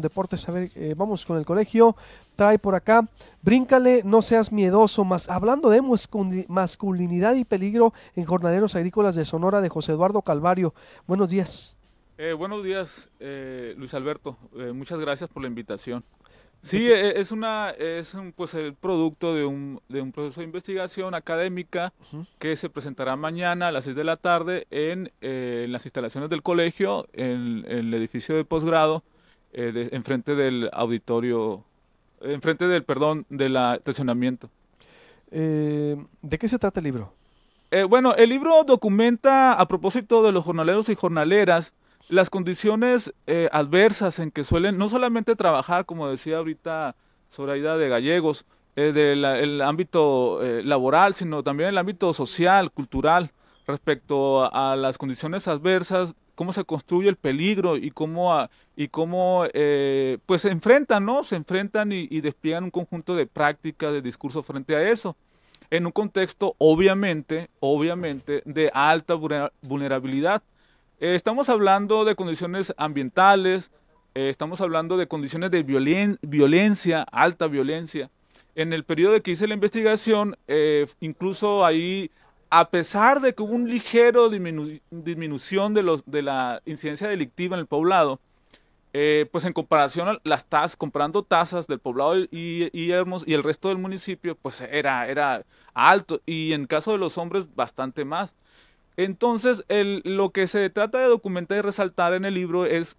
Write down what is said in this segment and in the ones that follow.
deportes. A ver, eh, vamos con el colegio. Trae por acá. Bríncale, no seas miedoso. Más, hablando de masculinidad y peligro en Jornaleros Agrícolas de Sonora de José Eduardo Calvario. Buenos días. Eh, buenos días, eh, Luis Alberto. muchas gracias por la invitación. Sí, es una es un, pues el producto de un, de un proceso de investigación académica que se presentará mañana a las 6 de la tarde en, las instalaciones del colegio, en, en el edificio de posgrado eh, enfrente del auditorio, enfrente del, perdón, del estacionamiento. Eh, ¿De qué se trata el libro? Eh, bueno, el libro documenta, a propósito de los jornaleros y jornaleras, las condiciones adversas en que suelen no solamente trabajar, como decía ahorita Soraida de Gallegos, del ámbito laboral, sino también el ámbito social, cultural, respecto a las condiciones adversas cómo se construye el peligro y cómo, y cómo eh, pues se enfrentan, ¿no? Se enfrentan y, despliegan un conjunto de prácticas, de discursos frente a eso en un contexto obviamente, obviamente de alta vulnerabilidad. Eh, estamos hablando de condiciones ambientales, eh, estamos hablando de condiciones de violencia, alta violencia. En el periodo que hice la investigación, incluso ahí a pesar de que hubo un ligero disminución de, los, de la incidencia delictiva en el poblado, eh, pues en comparación a las tasas, comprando tasas del poblado y, y, y el resto del municipio, pues era, era alto y en caso de los hombres bastante más. Entonces, lo que se trata de documentar y resaltar en el libro es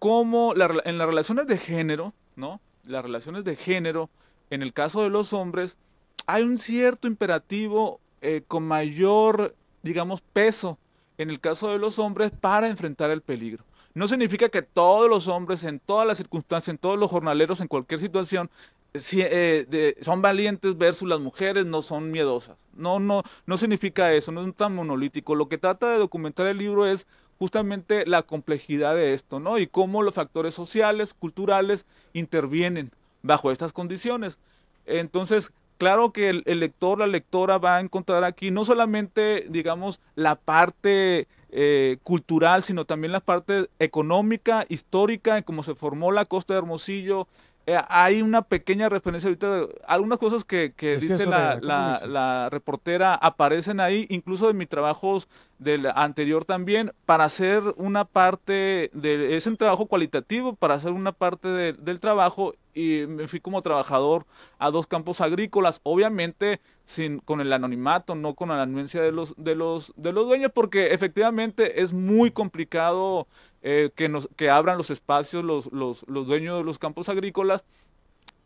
cómo en las relaciones de género, ¿no? Las relaciones de género, en el caso de los hombres, hay un cierto imperativo eh, con mayor, digamos, peso en el caso de los hombres para enfrentar el peligro. No significa que todos los hombres, en todas las circunstancias, en todos los jornaleros, en cualquier situación, eh, son valientes versus las mujeres no son miedosas. No, no, no significa eso, no es tan monolítico. Lo que trata de documentar el libro es justamente la complejidad de esto, ¿no? Y cómo los factores sociales, culturales intervienen bajo estas condiciones. Entonces, claro que el, lector, la lectora va a encontrar aquí no solamente, digamos, la parte eh, cultural, sino también la parte económica, histórica, en cómo se formó la costa de Hermosillo. Eh, hay una pequeña referencia ahorita, algunas cosas que, dice la, la, reportera aparecen ahí, incluso de mis trabajos del anterior también, para hacer una parte de es un trabajo cualitativo, para hacer una parte del trabajo y me fui como trabajador a dos campos agrícolas, obviamente sin, con el anonimato, no con la anuencia de los, de los, de los dueños, porque efectivamente es muy complicado eh, que, nos, que abran los espacios los, los, los dueños de los campos agrícolas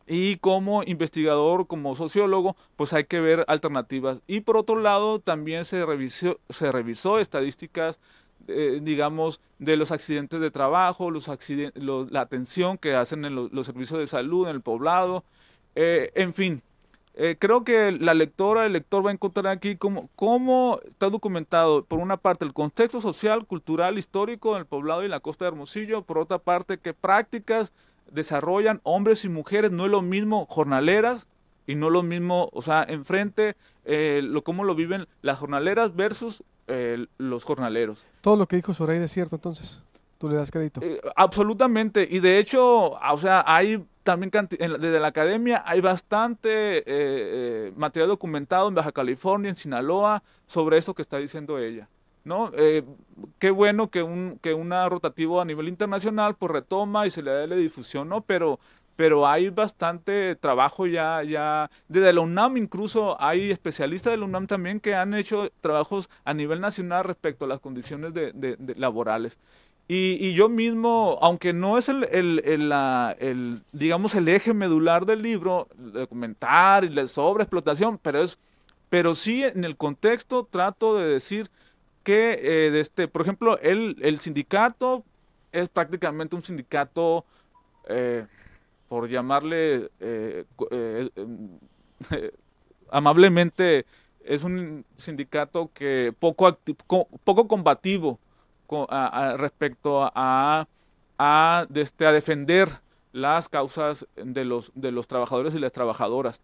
y como investigador, como sociólogo, pues hay que ver alternativas. Y por otro lado, también se revisó, se revisó estadísticas, eh, digamos, de los accidentes de trabajo, los, accidentes, la atención que hacen en los, servicios de salud, en el poblado, eh, en fin. Eh, creo que la lectora, el lector va a encontrar aquí cómo, cómo está documentado, por una parte, el contexto social, cultural, histórico del poblado y la costa de Hermosillo, por otra parte, qué prácticas desarrollan hombres y mujeres, no es lo mismo jornaleras y no lo mismo, o sea, enfrente, eh, lo, cómo lo viven las jornaleras versus eh, los jornaleros. Todo lo que dijo Soraya es cierto, entonces, tú le das crédito. Eh, absolutamente, y de hecho, o sea, hay también desde la academia hay bastante eh, material documentado en Baja California, en Sinaloa, sobre esto que está diciendo ella. ¿no? Eh, qué bueno que un una rotativo a nivel internacional pues retoma y se le da la difusión, ¿no? Pero pero hay bastante trabajo ya, ya, desde la UNAM incluso hay especialistas de la UNAM también que han hecho trabajos a nivel nacional respecto a las condiciones de, laborales. Y, yo mismo, aunque no es el, digamos, el eje medular del libro, documentar y la sobreexplotación, pero, es, pero sí en el contexto trato de decir que, eh, este, por ejemplo, el, el, sindicato es prácticamente un sindicato, eh, por llamarle eh, em, amablemente, es un sindicato que poco, poco combativo respecto a, a, este, a defender las causas de los, de los trabajadores y las trabajadoras.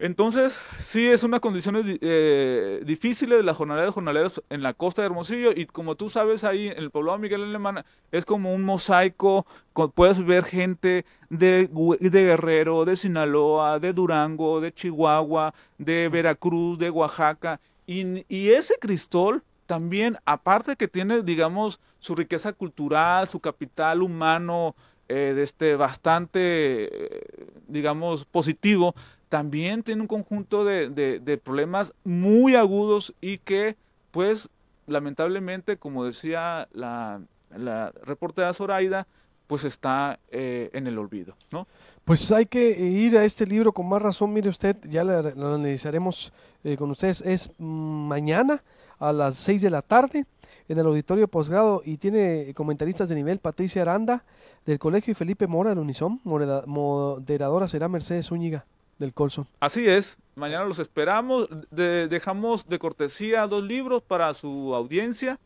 Entonces, sí, es una condición eh, difícil de las jornaleras de jornaleros en la costa de Hermosillo. Y como tú sabes, ahí en el poblado Miguel Alemán es como un mosaico. puedes ver gente de, Guerrero, de Sinaloa, de Durango, de Chihuahua, de Veracruz, de Oaxaca. Y, y ese cristal también, aparte que tiene, digamos, su riqueza cultural, su capital humano, eh, de este bastante, eh, digamos, positivo, también tiene un conjunto de, problemas muy agudos y que, pues, lamentablemente, como decía la, la reportera Zoraida, pues está eh, en el olvido, ¿no? Pues hay que ir a este libro con más razón, mire usted, ya lo analizaremos eh, con ustedes, es mañana a las 6 de la tarde en el auditorio posgrado y tiene comentaristas de nivel Patricia Aranda del colegio y Felipe Mora del Unison, moderadora será Mercedes Zúñiga del Colson. Así es, mañana los esperamos, dejamos de cortesía dos libros para su audiencia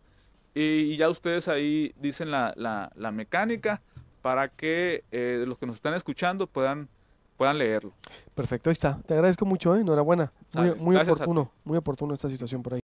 y ya ustedes ahí dicen la, la, la mecánica para que eh, los que nos están escuchando puedan, puedan leerlo. Perfecto, ahí está. Te agradezco mucho, ¿eh? enhorabuena. Muy, muy oportuno, muy oportuno esta situación por ahí.